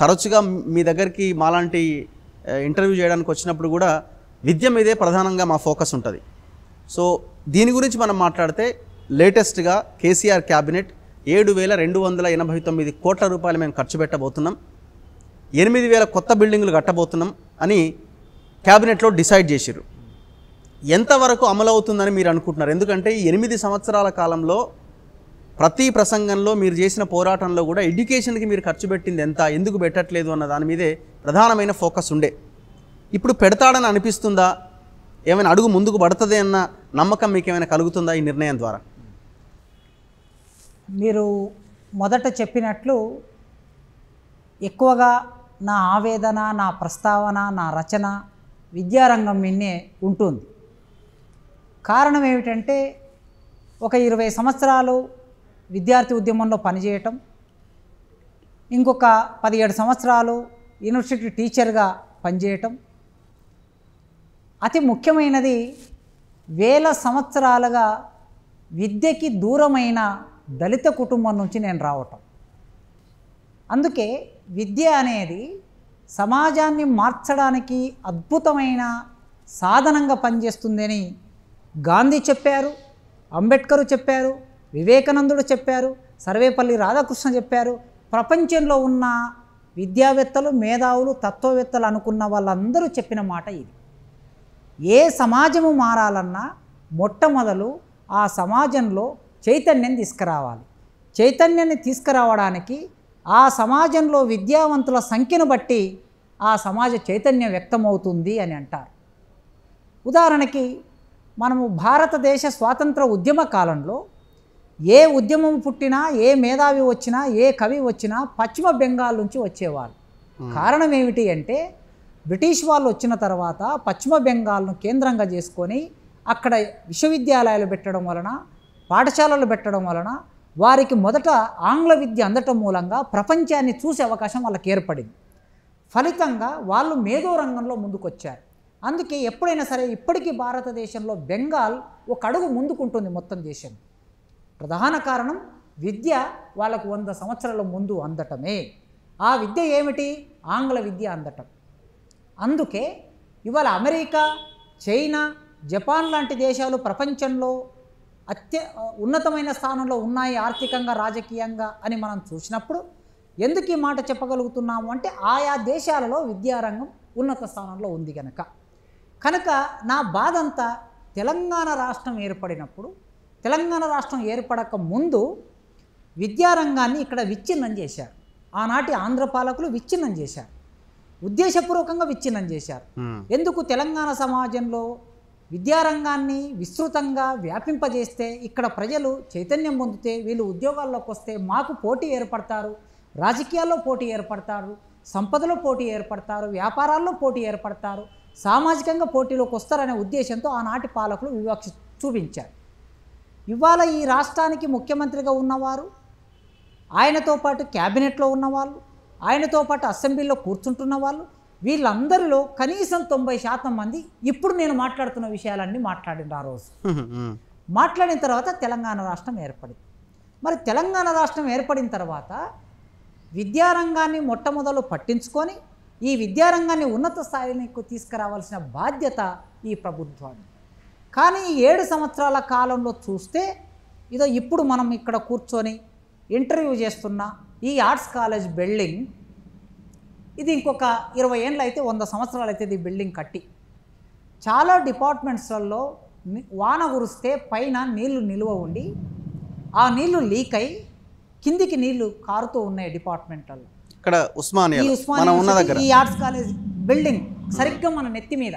తరచుగా మీ దగ్గరికి మాలాంటి ఇంటర్వ్యూ చేయడానికి వచ్చినప్పుడు కూడా విద్య మీదే ప్రధానంగా మా ఫోకస్ ఉంటుంది సో దీని గురించి మనం మాట్లాడితే లేటెస్ట్గా కేసీఆర్ క్యాబినెట్ ఏడు వేల రెండు వందల ఎనభై తొమ్మిది కోట్ల రూపాయలు మేము ఖర్చు పెట్టబోతున్నాం ఎనిమిది వేల కొత్త బిల్డింగులు కట్టబోతున్నాం అని క్యాబినెట్లో డిసైడ్ చేసిర్రు ఎంతవరకు అమలవుతుందని మీరు అనుకుంటున్నారు ఎందుకంటే ఈ ఎనిమిది సంవత్సరాల కాలంలో ప్రతి ప్రసంగంలో మీరు చేసిన పోరాటంలో కూడా ఎడ్యుకేషన్కి మీరు ఖర్చు పెట్టింది ఎంత ఎందుకు పెట్టట్లేదు అన్న దాని మీదే ప్రధానమైన ఫోకస్ ఉండే ఇప్పుడు పెడతాడని అనిపిస్తుందా ఏమైనా అడుగు ముందుకు పడుతుంది అన్న నమ్మకం మీకు ఏమైనా కలుగుతుందా ఈ నిర్ణయం ద్వారా మీరు మొదట చెప్పినట్లు ఎక్కువగా నా ఆవేదన నా ప్రస్తావన నా రచన విద్యారంగం మీన్నే ఉంటుంది కారణం ఏమిటంటే ఒక ఇరవై సంవత్సరాలు విద్యార్థి ఉద్యమంలో పనిచేయటం ఇంకొక పదిహేడు సంవత్సరాలు యూనివర్సిటీ టీచర్గా పనిచేయటం అతి ముఖ్యమైనది వేల సంవత్సరాలుగా విద్యకి దూరమైన దళిత కుటుంబం నుంచి నేను రావటం అందుకే విద్య అనేది సమాజాన్ని మార్చడానికి అద్భుతమైన సాధనంగా పనిచేస్తుందని గాంధీ చెప్పారు అంబేద్కర్ చెప్పారు వివేకానందుడు చెప్పారు సర్వేపల్లి రాధాకృష్ణ చెప్పారు ప్రపంచంలో ఉన్న విద్యావేత్తలు మేధావులు తత్వవేత్తలు అనుకున్న వాళ్ళందరూ చెప్పిన మాట ఇది ఏ సమాజము మారాలన్నా మొట్టమొదలు ఆ సమాజంలో చైతన్యం తీసుకురావాలి చైతన్యాన్ని తీసుకురావడానికి ఆ సమాజంలో విద్యావంతుల సంఖ్యను బట్టి ఆ సమాజ చైతన్యం వ్యక్తమవుతుంది అని అంటారు ఉదాహరణకి మనము భారతదేశ స్వాతంత్ర ఉద్యమ కాలంలో ఏ ఉద్యమం పుట్టినా ఏ మేధావి వచ్చినా ఏ కవి వచ్చినా పశ్చిమ బెంగాల్ నుంచి వచ్చేవాళ్ళు కారణం ఏమిటి అంటే బ్రిటిష్ వాళ్ళు వచ్చిన తర్వాత పశ్చిమ బెంగాల్ను కేంద్రంగా చేసుకొని అక్కడ విశ్వవిద్యాలయాలు పెట్టడం వలన పాఠశాలలు పెట్టడం వలన వారికి మొదట ఆంగ్ల విద్య అందటం మూలంగా ప్రపంచాన్ని చూసే అవకాశం వాళ్ళకి ఏర్పడింది ఫలితంగా వాళ్ళు మేధో రంగంలో ముందుకొచ్చారు అందుకే ఎప్పుడైనా సరే ఇప్పటికీ భారతదేశంలో బెంగాల్ ఒక అడుగు ముందుకుంటుంది మొత్తం దేశం ప్రధాన కారణం విద్య వాళ్ళకు వంద సంవత్సరాల ముందు అందటమే ఆ విద్య ఏమిటి ఆంగ్ల విద్య అందటం అందుకే ఇవాళ అమెరికా చైనా జపాన్ లాంటి దేశాలు ప్రపంచంలో అత్య ఉన్నతమైన స్థానంలో ఉన్నాయి ఆర్థికంగా రాజకీయంగా అని మనం చూసినప్పుడు ఎందుకు ఈ మాట చెప్పగలుగుతున్నాము అంటే ఆయా దేశాలలో విద్యారంగం ఉన్నత స్థానంలో ఉంది కనుక కనుక నా బాధంతా తెలంగాణ రాష్ట్రం ఏర్పడినప్పుడు తెలంగాణ రాష్ట్రం ఏర్పడక ముందు విద్యారంగాన్ని ఇక్కడ విచ్ఛిన్నం చేశారు ఆనాటి ఆంధ్ర పాలకులు విచ్ఛిన్నం చేశారు ఉద్దేశపూర్వకంగా విచ్ఛిన్నం చేశారు ఎందుకు తెలంగాణ సమాజంలో విద్యారంగాన్ని విస్తృతంగా వ్యాపింపజేస్తే ఇక్కడ ప్రజలు చైతన్యం పొందితే వీళ్ళు ఉద్యోగాల్లోకి వస్తే మాకు పోటీ ఏర్పడతారు రాజకీయాల్లో పోటీ ఏర్పడతారు సంపదలో పోటీ ఏర్పడతారు వ్యాపారాల్లో పోటీ ఏర్పడతారు సామాజికంగా పోటీలోకి వస్తారనే ఉద్దేశంతో ఆనాటి పాలకులు వివక్ష చూపించారు ఇవాళ ఈ రాష్ట్రానికి ముఖ్యమంత్రిగా ఉన్నవారు ఆయనతో పాటు క్యాబినెట్లో ఉన్నవాళ్ళు ఆయనతో పాటు అసెంబ్లీలో కూర్చుంటున్న వాళ్ళు వీళ్ళందరిలో కనీసం తొంభై శాతం మంది ఇప్పుడు నేను మాట్లాడుతున్న విషయాలన్నీ మాట్లాడిన ఆ రోజు మాట్లాడిన తర్వాత తెలంగాణ రాష్ట్రం ఏర్పడింది మరి తెలంగాణ రాష్ట్రం ఏర్పడిన తర్వాత విద్యారంగాన్ని మొట్టమొదలు పట్టించుకొని ఈ విద్యారంగాన్ని ఉన్నత స్థాయికి తీసుకురావాల్సిన బాధ్యత ఈ ప్రభుత్వాన్ని కానీ ఏడు సంవత్సరాల కాలంలో చూస్తే ఇదో ఇప్పుడు మనం ఇక్కడ కూర్చొని ఇంటర్వ్యూ చేస్తున్న ఈ ఆర్ట్స్ కాలేజ్ బిల్డింగ్ ఇది ఇంకొక ఇరవై ఏళ్ళు అయితే వంద సంవత్సరాలు అయితే ఇది బిల్డింగ్ కట్టి చాలా డిపార్ట్మెంట్స్లలో వాన కురిస్తే పైన నీళ్లు నిలువ ఉండి ఆ నీళ్లు లీక్ అయి కిందికి నీళ్లు కారుతూ ఉన్నాయి డిపార్ట్మెంట్లలో ఇక్కడ ఉస్మానియా ఈ ఉస్మానియా ఈ ఆర్ట్స్ కాలేజ్ బిల్డింగ్ సరిగ్గా మన నెత్తి మీద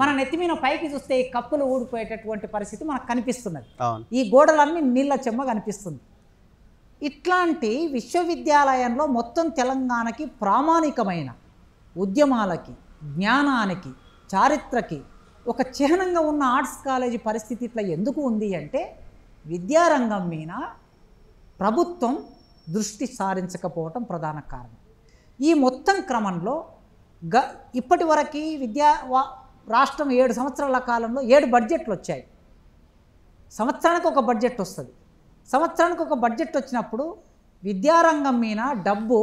మన నెత్తి మీద పైకి చూస్తే ఈ కప్పులు ఊడిపోయేటటువంటి పరిస్థితి మనకు కనిపిస్తున్నది ఈ గోడలన్నీ నీళ్ళ చెమ్మ కనిపిస్తుంది ఇట్లాంటి విశ్వవిద్యాలయంలో మొత్తం తెలంగాణకి ప్రామాణికమైన ఉద్యమాలకి జ్ఞానానికి చారిత్రకి ఒక చిహ్నంగా ఉన్న ఆర్ట్స్ కాలేజీ పరిస్థితి ఇట్లా ఎందుకు ఉంది అంటే విద్యారంగం మీద ప్రభుత్వం దృష్టి సారించకపోవటం ప్రధాన కారణం ఈ మొత్తం క్రమంలో గ ఇప్పటి వరకు విద్యా రాష్ట్రం ఏడు సంవత్సరాల కాలంలో ఏడు బడ్జెట్లు వచ్చాయి సంవత్సరానికి ఒక బడ్జెట్ వస్తుంది సంవత్సరానికి ఒక బడ్జెట్ వచ్చినప్పుడు విద్యారంగం మీద డబ్బు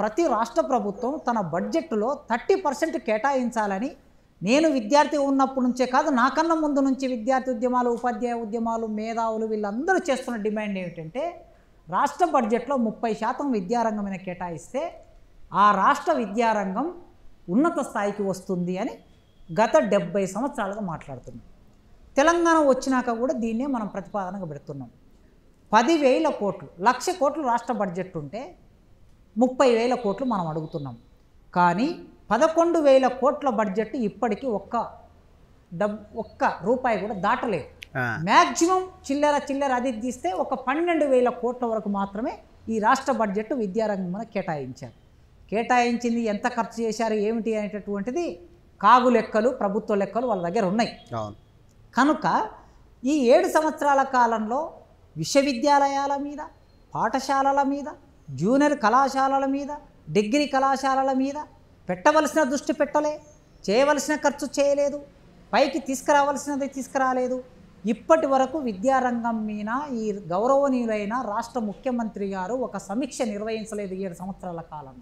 ప్రతి రాష్ట్ర ప్రభుత్వం తన బడ్జెట్లో థర్టీ పర్సెంట్ కేటాయించాలని నేను విద్యార్థి ఉన్నప్పటి నుంచే కాదు నాకన్నా ముందు నుంచి విద్యార్థి ఉద్యమాలు ఉపాధ్యాయ ఉద్యమాలు మేధావులు వీళ్ళందరూ చేస్తున్న డిమాండ్ ఏమిటంటే రాష్ట్ర బడ్జెట్లో ముప్పై శాతం విద్యారంగమైన కేటాయిస్తే ఆ రాష్ట్ర విద్యారంగం ఉన్నత స్థాయికి వస్తుంది అని గత డెబ్బై సంవత్సరాలుగా మాట్లాడుతున్నాం తెలంగాణ వచ్చినాక కూడా దీన్నే మనం ప్రతిపాదనగా పెడుతున్నాం పదివేల కోట్లు లక్ష కోట్లు రాష్ట్ర బడ్జెట్ ఉంటే ముప్పై వేల కోట్లు మనం అడుగుతున్నాం కానీ పదకొండు వేల కోట్ల బడ్జెట్ ఇప్పటికీ ఒక్క డబ్ ఒక్క రూపాయి కూడా దాటలేదు మ్యాక్సిమం చిల్లర చిల్లర అది తీస్తే ఒక పన్నెండు వేల కోట్ల వరకు మాత్రమే ఈ రాష్ట్ర బడ్జెట్ విద్యారంగం కేటాయించారు కేటాయించింది ఎంత ఖర్చు చేశారు ఏమిటి అనేటటువంటిది కాగు లెక్కలు ప్రభుత్వ లెక్కలు వాళ్ళ దగ్గర ఉన్నాయి కనుక ఈ ఏడు సంవత్సరాల కాలంలో విశ్వవిద్యాలయాల మీద పాఠశాలల మీద జూనియర్ కళాశాలల మీద డిగ్రీ కళాశాలల మీద పెట్టవలసిన దృష్టి పెట్టలే చేయవలసిన ఖర్చు చేయలేదు పైకి తీసుకురావాల్సినది తీసుకురాలేదు ఇప్పటి వరకు విద్యారంగం మీద ఈ గౌరవనీయులైన రాష్ట్ర ముఖ్యమంత్రి గారు ఒక సమీక్ష నిర్వహించలేదు ఏడు సంవత్సరాల కాలం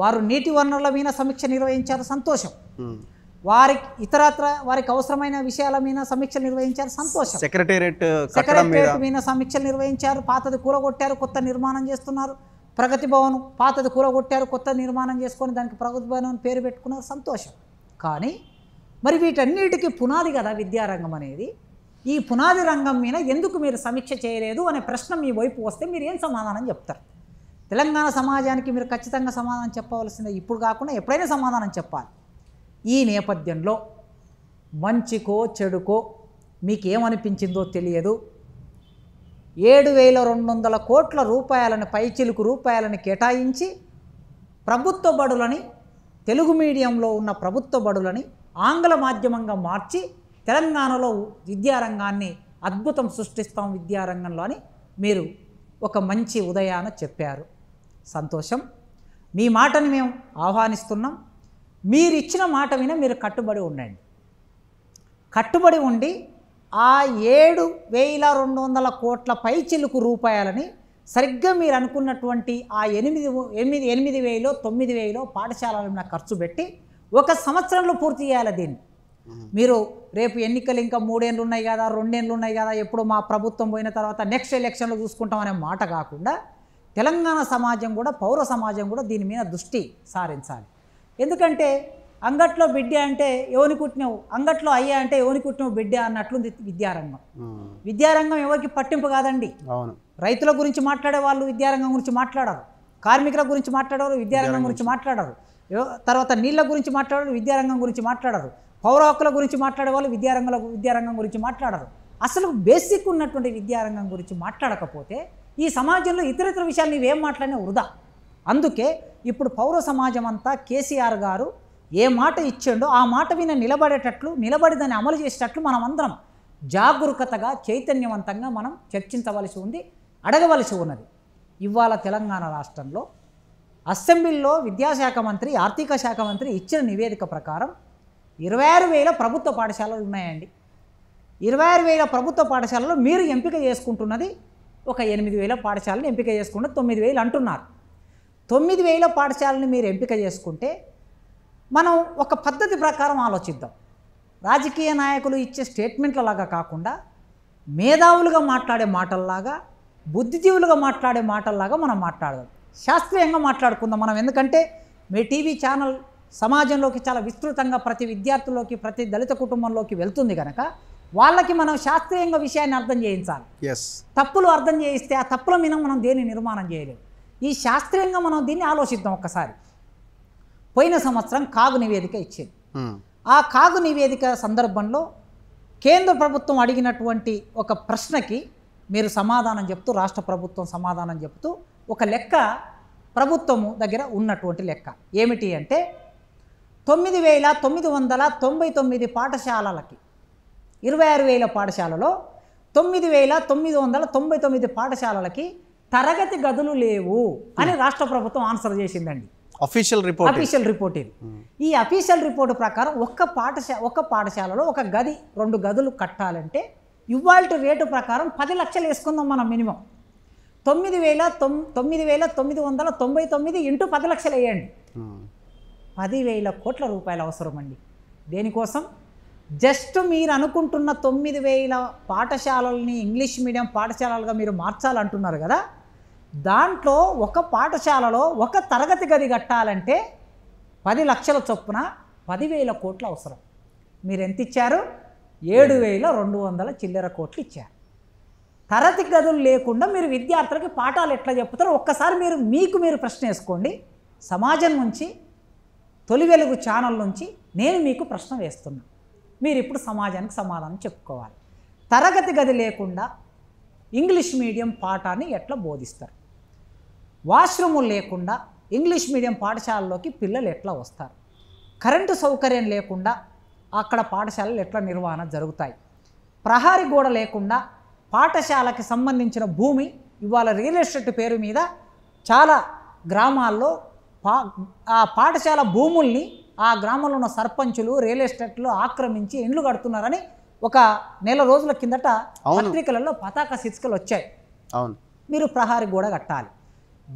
వారు నీటి వనరుల మీద సమీక్ష నిర్వహించారు సంతోషం వారికి ఇతరత్ర వారికి అవసరమైన విషయాల మీద సమీక్ష నిర్వహించారు సంతోషం సెక్రటేరియట్ సెక్రటేరియట్ మీద సమీక్షలు నిర్వహించారు పాతది కూరగొట్టారు కొత్త నిర్మాణం చేస్తున్నారు ప్రగతి భవన్ పాతది కూరగొట్టారు కొత్త నిర్మాణం చేసుకొని దానికి ప్రగతి భవన్ పేరు పెట్టుకున్నారు సంతోషం కానీ మరి వీటన్నిటికీ పునాది కదా విద్యారంగం అనేది ఈ పునాది రంగం మీద ఎందుకు మీరు సమీక్ష చేయలేదు అనే ప్రశ్న మీ వైపు వస్తే మీరు ఏం సమాధానం చెప్తారు తెలంగాణ సమాజానికి మీరు ఖచ్చితంగా సమాధానం చెప్పవలసిందే ఇప్పుడు కాకుండా ఎప్పుడైనా సమాధానం చెప్పాలి ఈ నేపథ్యంలో మంచికో చెడుకో మీకు ఏమనిపించిందో తెలియదు ఏడు వేల రెండు వందల కోట్ల రూపాయలను పైచిలుకు రూపాయలను కేటాయించి ప్రభుత్వ బడులని తెలుగు మీడియంలో ఉన్న ప్రభుత్వ బడులని ఆంగ్ల మాధ్యమంగా మార్చి తెలంగాణలో విద్యారంగాన్ని అద్భుతం సృష్టిస్తాం విద్యారంగంలో అని మీరు ఒక మంచి ఉదయాన చెప్పారు సంతోషం మీ మాటని మేము ఆహ్వానిస్తున్నాం మీరు ఇచ్చిన మాట విన మీరు కట్టుబడి ఉండండి కట్టుబడి ఉండి ఆ ఏడు వేల రెండు వందల కోట్ల పైచిలుకు రూపాయలని సరిగ్గా మీరు అనుకున్నటువంటి ఆ ఎనిమిది ఎనిమిది ఎనిమిది వేలో తొమ్మిది వేలో పాఠశాలల మీద ఖర్చు పెట్టి ఒక సంవత్సరంలో పూర్తి చేయాలి దీన్ని మీరు రేపు ఎన్నికలు ఇంకా మూడేళ్ళు ఉన్నాయి కదా రెండేళ్ళు ఉన్నాయి కదా ఎప్పుడు మా ప్రభుత్వం పోయిన తర్వాత నెక్స్ట్ ఎలక్షన్లో చూసుకుంటాం అనే మాట కాకుండా తెలంగాణ సమాజం కూడా పౌర సమాజం కూడా దీని మీద దృష్టి సారించాలి ఎందుకంటే అంగట్లో బిడ్డ అంటే ఎవని కుట్టినవు అంగట్లో అయ్యా అంటే ఎవని కుట్టినవు బిడ్డ అన్నట్లుంది విద్యారంగం విద్యారంగం ఎవరికి పట్టింపు కాదండి అవును రైతుల గురించి మాట్లాడే వాళ్ళు విద్యారంగం గురించి మాట్లాడరు కార్మికుల గురించి మాట్లాడరు విద్యారంగం గురించి మాట్లాడరు తర్వాత నీళ్ళ గురించి మాట్లాడరు విద్యారంగం గురించి మాట్లాడరు పౌర హక్కుల గురించి మాట్లాడే వాళ్ళు విద్యారంగంలో విద్యారంగం గురించి మాట్లాడరు అసలు బేసిక్ ఉన్నటువంటి విద్యారంగం గురించి మాట్లాడకపోతే ఈ సమాజంలో ఇతర ఇతర విషయాలు నీవేం మాట్లాడినా వృధా అందుకే ఇప్పుడు పౌర సమాజం అంతా కేసీఆర్ గారు ఏ మాట ఇచ్చాడో ఆ మాట విన నిలబడేటట్లు నిలబడి దాన్ని అమలు చేసేటట్లు మనం అందరం జాగరూకతగా చైతన్యవంతంగా మనం చర్చించవలసి ఉంది అడగవలసి ఉన్నది ఇవాళ తెలంగాణ రాష్ట్రంలో అసెంబ్లీలో విద్యాశాఖ మంత్రి ఆర్థిక శాఖ మంత్రి ఇచ్చిన నివేదిక ప్రకారం ఇరవై ఆరు వేల ప్రభుత్వ పాఠశాలలు ఉన్నాయండి ఇరవై ఆరు వేల ప్రభుత్వ పాఠశాలలో మీరు ఎంపిక చేసుకుంటున్నది ఒక ఎనిమిది వేల పాఠశాలను ఎంపిక చేసుకుంటే తొమ్మిది వేలు అంటున్నారు తొమ్మిది వేల పాఠశాలను మీరు ఎంపిక చేసుకుంటే మనం ఒక పద్ధతి ప్రకారం ఆలోచిద్దాం రాజకీయ నాయకులు ఇచ్చే స్టేట్మెంట్లలాగా కాకుండా మేధావులుగా మాట్లాడే మాటల్లాగా బుద్ధిజీవులుగా మాట్లాడే మాటల్లాగా మనం మాట్లాడదాం శాస్త్రీయంగా మాట్లాడుకుందాం మనం ఎందుకంటే మీ టీవీ ఛానల్ సమాజంలోకి చాలా విస్తృతంగా ప్రతి విద్యార్థుల్లోకి ప్రతి దళిత కుటుంబంలోకి వెళ్తుంది కనుక వాళ్ళకి మనం శాస్త్రీయంగా విషయాన్ని అర్థం చేయించాలి తప్పులు అర్థం చేయిస్తే ఆ తప్పుల మీద మనం దేన్ని నిర్మాణం చేయలేము ఈ శాస్త్రీయంగా మనం దీన్ని ఆలోచిద్దాం ఒక్కసారి పోయిన సంవత్సరం కాగు నివేదిక ఇచ్చింది hmm. ఆ కాగు నివేదిక సందర్భంలో కేంద్ర ప్రభుత్వం అడిగినటువంటి ఒక ప్రశ్నకి మీరు సమాధానం చెప్తూ రాష్ట్ర ప్రభుత్వం సమాధానం చెప్తూ ఒక లెక్క ప్రభుత్వము దగ్గర ఉన్నటువంటి లెక్క ఏమిటి అంటే తొమ్మిది వేల తొమ్మిది వందల తొంభై తొమ్మిది పాఠశాలలకి ఇరవై ఆరు వేల పాఠశాలలో తొమ్మిది వేల తొమ్మిది వందల తొంభై తొమ్మిది పాఠశాలలకి తరగతి గదులు లేవు అని hmm. రాష్ట్ర ప్రభుత్వం ఆన్సర్ చేసిందండి అఫీషియల్ రిపోర్ట్ అఫీషియల్ రిపోర్ట్ ఇది hmm. ఈ అఫీషియల్ రిపోర్ట్ ప్రకారం ఒక్క పాఠశాల ఒక్క పాఠశాలలో ఒక గది రెండు గదులు కట్టాలంటే ఇవాళ రేటు ప్రకారం పది లక్షలు వేసుకుందాం మనం మినిమం తొమ్మిది వేల తొమ్ తొమ్మిది వేల తొమ్మిది వందల తొంభై తొమ్మిది ఇంటూ పది లక్షలు వేయండి hmm. పదివేల కోట్ల రూపాయలు అవసరం అండి దేనికోసం జస్ట్ మీరు అనుకుంటున్న తొమ్మిది వేల పాఠశాలల్ని ఇంగ్లీష్ మీడియం పాఠశాలలుగా మీరు మార్చాలంటున్నారు కదా దాంట్లో ఒక పాఠశాలలో ఒక తరగతి గది కట్టాలంటే పది లక్షల చొప్పున పదివేల కోట్లు అవసరం మీరు ఎంత ఇచ్చారు ఏడు వేల రెండు వందల చిల్లర కోట్లు ఇచ్చారు తరగతి గదులు లేకుండా మీరు విద్యార్థులకి పాఠాలు ఎట్లా చెప్తారో ఒక్కసారి మీరు మీకు మీరు ప్రశ్న వేసుకోండి సమాజం నుంచి తొలి వెలుగు ఛానల్ నుంచి నేను మీకు ప్రశ్న వేస్తున్నాను మీరు ఇప్పుడు సమాజానికి సమాధానం చెప్పుకోవాలి తరగతి గది లేకుండా ఇంగ్లీష్ మీడియం పాఠాన్ని ఎట్లా బోధిస్తారు వాష్రూములు లేకుండా ఇంగ్లీష్ మీడియం పాఠశాలలోకి పిల్లలు ఎట్లా వస్తారు కరెంటు సౌకర్యం లేకుండా అక్కడ పాఠశాలలు ఎట్లా నిర్వహణ జరుగుతాయి ప్రహారీ గోడ లేకుండా పాఠశాలకి సంబంధించిన భూమి ఇవాళ రియల్ ఎస్టేట్ పేరు మీద చాలా గ్రామాల్లో పా ఆ పాఠశాల భూముల్ని ఆ గ్రామంలో ఉన్న సర్పంచులు రియల్ ఎస్టేట్లు ఆక్రమించి ఇండ్లు కడుతున్నారని ఒక నెల రోజుల కిందట పత్రికలలో పతాక శీర్షికలు వచ్చాయి అవును మీరు ప్రహారీ గోడ కట్టాలి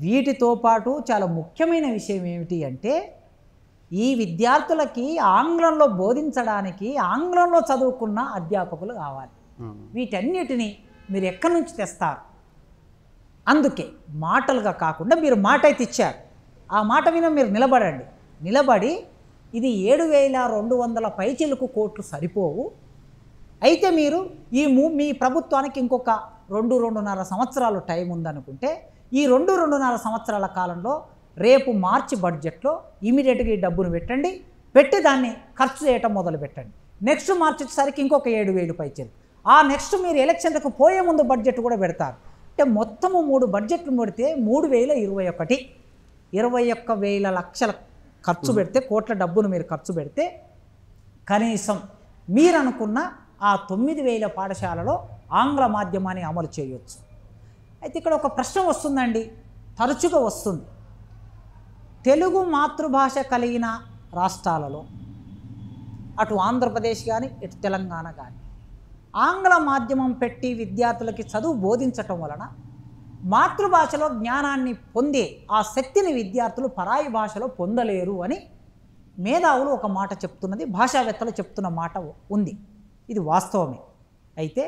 వీటితో పాటు చాలా ముఖ్యమైన విషయం ఏమిటి అంటే ఈ విద్యార్థులకి ఆంగ్లంలో బోధించడానికి ఆంగ్లంలో చదువుకున్న అధ్యాపకులు కావాలి వీటన్నిటినీ మీరు ఎక్కడి నుంచి తెస్తారు అందుకే మాటలుగా కాకుండా మీరు మాట అయితే ఇచ్చారు ఆ మాట మీద మీరు నిలబడండి నిలబడి ఇది ఏడు వేల రెండు వందల పైచిలకు కోట్లు సరిపోవు అయితే మీరు ఈ మీ ప్రభుత్వానికి ఇంకొక రెండు రెండున్నర సంవత్సరాలు టైం ఉందనుకుంటే ఈ రెండు రెండున్నర సంవత్సరాల కాలంలో రేపు మార్చి బడ్జెట్లో ఇమీడియట్గా ఈ డబ్బును పెట్టండి పెట్టి దాన్ని ఖర్చు చేయటం మొదలు పెట్టండి నెక్స్ట్ మార్చి వచ్చేసరికి ఇంకొక ఏడు వేలు పైచలు ఆ నెక్స్ట్ మీరు ఎలక్షన్లకు పోయే ముందు బడ్జెట్ కూడా పెడతారు అంటే మొత్తము మూడు బడ్జెట్లు పెడితే మూడు వేల ఇరవై ఒకటి ఇరవై ఒక్క వేల లక్షల ఖర్చు పెడితే కోట్ల డబ్బును మీరు ఖర్చు పెడితే కనీసం మీరు అనుకున్న ఆ తొమ్మిది వేల పాఠశాలలో ఆంగ్ల మాధ్యమాన్ని అమలు చేయొచ్చు అయితే ఇక్కడ ఒక ప్రశ్న వస్తుందండి తరచుగా వస్తుంది తెలుగు మాతృభాష కలిగిన రాష్ట్రాలలో అటు ఆంధ్రప్రదేశ్ కానీ ఇటు తెలంగాణ కానీ ఆంగ్ల మాధ్యమం పెట్టి విద్యార్థులకి చదువు బోధించటం వలన మాతృభాషలో జ్ఞానాన్ని పొందే ఆ శక్తిని విద్యార్థులు పరాయి భాషలో పొందలేరు అని మేధావులు ఒక మాట చెప్తున్నది భాషావేత్తలు చెప్తున్న మాట ఉంది ఇది వాస్తవమే అయితే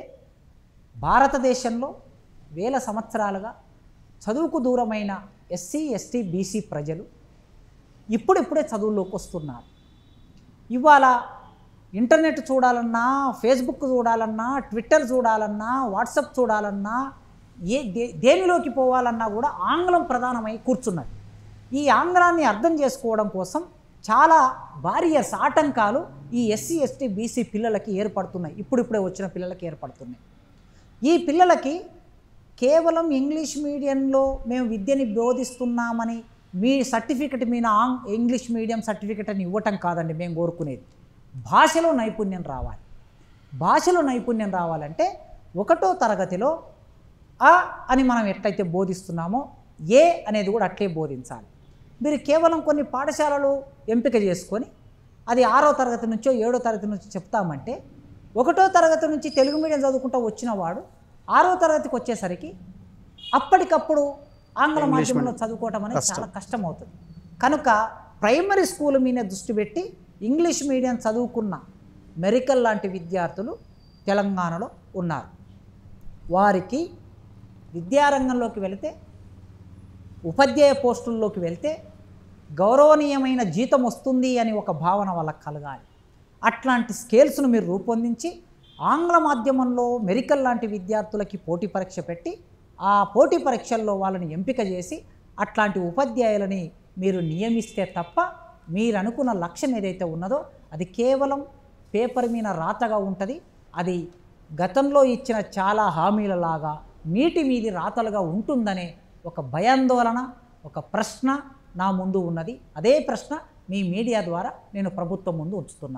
భారతదేశంలో వేల సంవత్సరాలుగా చదువుకు దూరమైన ఎస్సీ ఎస్టీ బీసీ ప్రజలు ఇప్పుడిప్పుడే చదువుల్లోకి వస్తున్నారు ఇవాళ ఇంటర్నెట్ చూడాలన్నా ఫేస్బుక్ చూడాలన్నా ట్విట్టర్ చూడాలన్నా వాట్సప్ చూడాలన్నా ఏ దే దేనిలోకి పోవాలన్నా కూడా ఆంగ్లం ప్రధానమై కూర్చున్నది ఈ ఆంగ్లాన్ని అర్థం చేసుకోవడం కోసం చాలా బారియర్స్ ఆటంకాలు ఈ ఎస్సీ ఎస్టీ బీసీ పిల్లలకి ఏర్పడుతున్నాయి ఇప్పుడిప్పుడే వచ్చిన పిల్లలకి ఏర్పడుతున్నాయి ఈ పిల్లలకి కేవలం ఇంగ్లీష్ మీడియంలో మేము విద్యని బోధిస్తున్నామని మీ సర్టిఫికెట్ మీద ఆంగ్ ఇంగ్లీష్ మీడియం సర్టిఫికెట్ అని ఇవ్వటం కాదండి మేము కోరుకునేది భాషలో నైపుణ్యం రావాలి భాషలో నైపుణ్యం రావాలంటే ఒకటో తరగతిలో ఆ అని మనం ఎట్లయితే బోధిస్తున్నామో ఏ అనేది కూడా అట్లే బోధించాలి మీరు కేవలం కొన్ని పాఠశాలలు ఎంపిక చేసుకొని అది ఆరో తరగతి నుంచో ఏడో తరగతి నుంచి చెప్తామంటే ఒకటో తరగతి నుంచి తెలుగు మీడియం చదువుకుంటూ వచ్చినవాడు ఆరో తరగతికి వచ్చేసరికి అప్పటికప్పుడు ఆంగ్ల మాధ్యమంలో చదువుకోవటం అనేది చాలా కష్టం అవుతుంది కనుక ప్రైమరీ స్కూల్ మీద దృష్టి పెట్టి ఇంగ్లీష్ మీడియం చదువుకున్న మెరికల్ లాంటి విద్యార్థులు తెలంగాణలో ఉన్నారు వారికి విద్యారంగంలోకి వెళితే ఉపాధ్యాయ పోస్టుల్లోకి వెళ్తే గౌరవనీయమైన జీతం వస్తుంది అని ఒక భావన వల్ల కలగాలి అట్లాంటి స్కేల్స్ను మీరు రూపొందించి ఆంగ్ల మాధ్యమంలో మెరికల్ లాంటి విద్యార్థులకి పోటీ పరీక్ష పెట్టి ఆ పోటీ పరీక్షల్లో వాళ్ళని ఎంపిక చేసి అట్లాంటి ఉపాధ్యాయులని మీరు నియమిస్తే తప్ప మీరు అనుకున్న లక్ష్యం ఏదైతే ఉన్నదో అది కేవలం పేపర్ మీద రాతగా ఉంటుంది అది గతంలో ఇచ్చిన చాలా హామీలలాగా నీటి మీది రాతలుగా ఉంటుందనే ఒక భయాందోళన ఒక ప్రశ్న నా ముందు ఉన్నది అదే ప్రశ్న మీ మీడియా ద్వారా నేను ప్రభుత్వం ముందు ఉంచుతున్నాను